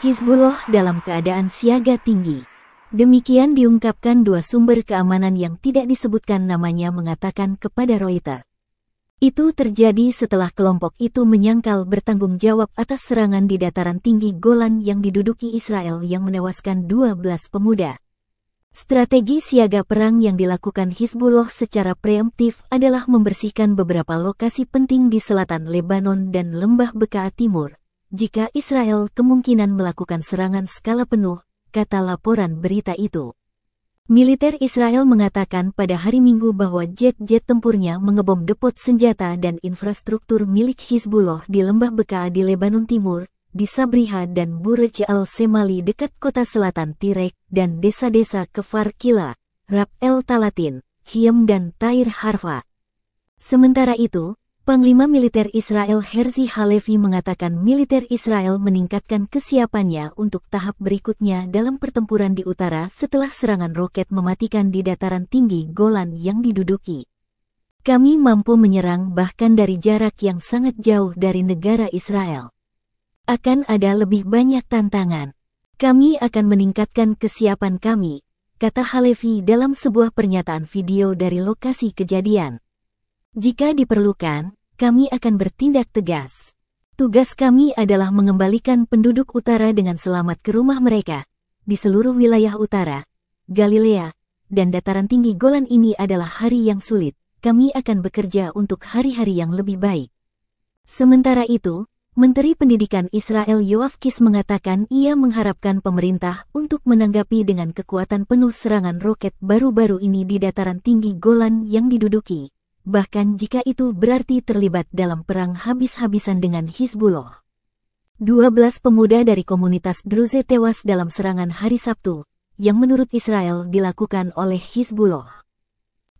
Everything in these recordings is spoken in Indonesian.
Hizbullah dalam keadaan siaga tinggi. Demikian diungkapkan dua sumber keamanan yang tidak disebutkan namanya mengatakan kepada Reuters. Itu terjadi setelah kelompok itu menyangkal bertanggung jawab atas serangan di dataran tinggi Golan yang diduduki Israel yang menewaskan 12 pemuda. Strategi siaga perang yang dilakukan Hizbullah secara preemptif adalah membersihkan beberapa lokasi penting di selatan Lebanon dan lembah Bekaa Timur jika Israel kemungkinan melakukan serangan skala penuh, kata laporan berita itu. Militer Israel mengatakan pada hari Minggu bahwa jet-jet tempurnya mengebom depot senjata dan infrastruktur milik Hizbullah di lembah Beka di Lebanon Timur, di Sabriha dan Burj al-Semali dekat kota selatan Tirek dan desa-desa Kefar Kila, Rab el Talatin, Hiem dan Tair Harfa. Sementara itu, Panglima Militer Israel Herzi Halevi mengatakan militer Israel meningkatkan kesiapannya untuk tahap berikutnya dalam pertempuran di utara setelah serangan roket mematikan di dataran tinggi Golan yang diduduki. Kami mampu menyerang bahkan dari jarak yang sangat jauh dari negara Israel. Akan ada lebih banyak tantangan. Kami akan meningkatkan kesiapan kami, kata Halevi dalam sebuah pernyataan video dari lokasi kejadian. Jika diperlukan, kami akan bertindak tegas. Tugas kami adalah mengembalikan penduduk utara dengan selamat ke rumah mereka. Di seluruh wilayah utara, Galilea, dan dataran tinggi Golan ini adalah hari yang sulit. Kami akan bekerja untuk hari-hari yang lebih baik. Sementara itu, Menteri Pendidikan Israel Yoav Kis mengatakan ia mengharapkan pemerintah untuk menanggapi dengan kekuatan penuh serangan roket baru-baru ini di dataran tinggi Golan yang diduduki bahkan jika itu berarti terlibat dalam perang habis-habisan dengan Hizbullah. 12 pemuda dari komunitas Druze tewas dalam serangan hari Sabtu, yang menurut Israel dilakukan oleh Hizbullah.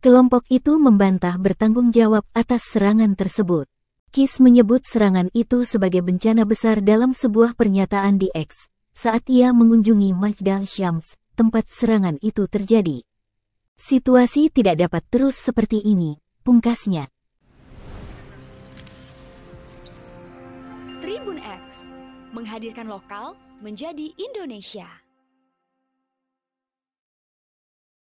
Kelompok itu membantah bertanggung jawab atas serangan tersebut. Kis menyebut serangan itu sebagai bencana besar dalam sebuah pernyataan di X, saat ia mengunjungi Majdal Syams, tempat serangan itu terjadi. Situasi tidak dapat terus seperti ini, pungkasnya. Tribun X menghadirkan lokal menjadi Indonesia.